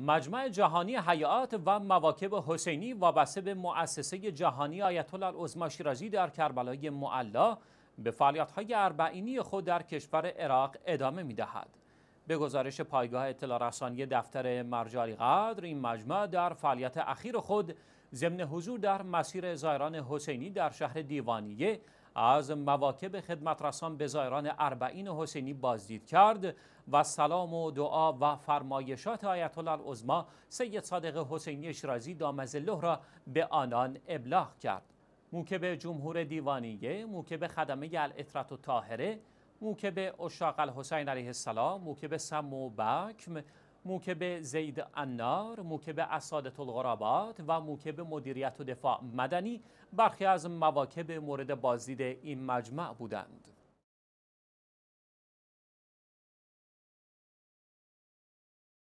مجمع جهانی حیات و مواکب حسینی وابسته به مؤسسه جهانی آیت الله العظما شیرازی در کربلای معلا به فعالیت‌های اربعینی خود در کشور عراق ادامه می‌دهد. به گزارش پایگاه اطلاع رسانی دفتر مرجع قدر این مجمع در فعالیت اخیر خود ضمن حضور در مسیر زایران حسینی در شهر دیوانیه از مواکب رسان به زایران اربعین حسینی بازدید کرد و سلام و دعا و فرمایشات آیت الله العظما سید صادق حسینی شیرازی دامزله را به آنان ابلاغ کرد موکب جمهور دیوانیه موکب خدمه الاطرت و طاهره موکب اشاق الحسین علیه السلام موکب سم و بکم موکب زید انار، موکب اسادت الغرابات و موکب مدیریت و دفاع مدنی برخی از مواکب مورد بازدید این مجمع بودند.